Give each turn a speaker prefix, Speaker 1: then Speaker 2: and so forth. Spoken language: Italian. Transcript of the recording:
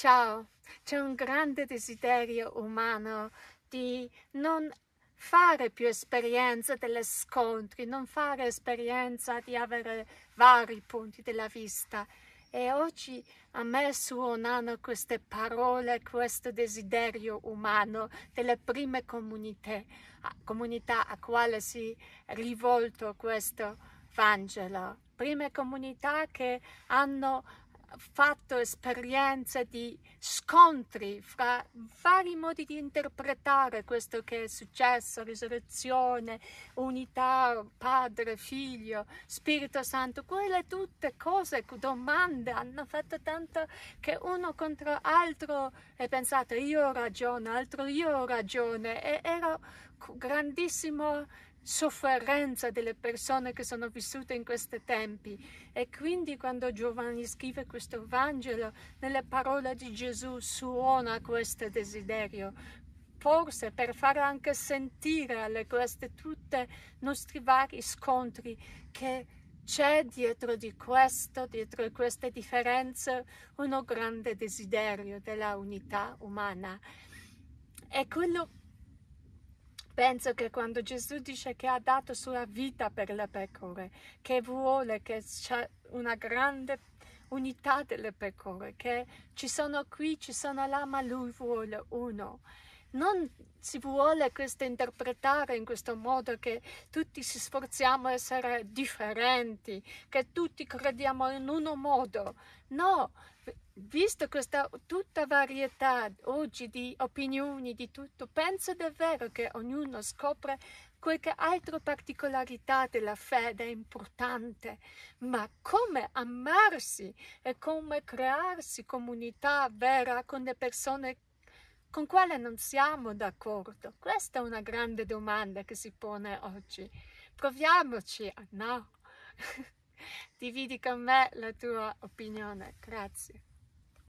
Speaker 1: Ciao, c'è un grande desiderio umano di non fare più esperienza delle scontri, non fare esperienza di avere vari punti della vista. E oggi a me suonano queste parole, questo desiderio umano delle prime comunità, comunità a quale si è rivolto questo Vangelo. Prime comunità che hanno fatto esperienza di scontri fra vari modi di interpretare questo che è successo, risurrezione, unità, padre, figlio, Spirito Santo, quelle tutte cose, domande hanno fatto tanto che uno contro l'altro è pensato io ho ragione, altro io ho ragione e era grandissimo sofferenza delle persone che sono vissute in questi tempi. E quindi quando Giovanni scrive questo Vangelo, nelle parole di Gesù suona questo desiderio. Forse per far anche sentire alle queste tutte nostri vari scontri che c'è dietro di questo, dietro queste differenze, uno grande desiderio della unità umana. E quello Penso che quando Gesù dice che ha dato sua vita per le pecore, che vuole che c'è una grande unità delle pecore, che ci sono qui, ci sono là, ma lui vuole uno. Non si vuole questo interpretare in questo modo che tutti si sforziamo di essere differenti, che tutti crediamo in uno modo. No, visto questa tutta varietà oggi di opinioni, di tutto, penso davvero che ognuno scopra qualche altra particolarità della fede importante, ma come amarsi e come crearsi comunità vera con le persone con quale non siamo d'accordo? Questa è una grande domanda che si pone oggi. Proviamoci no. Dividi con me la tua opinione. Grazie.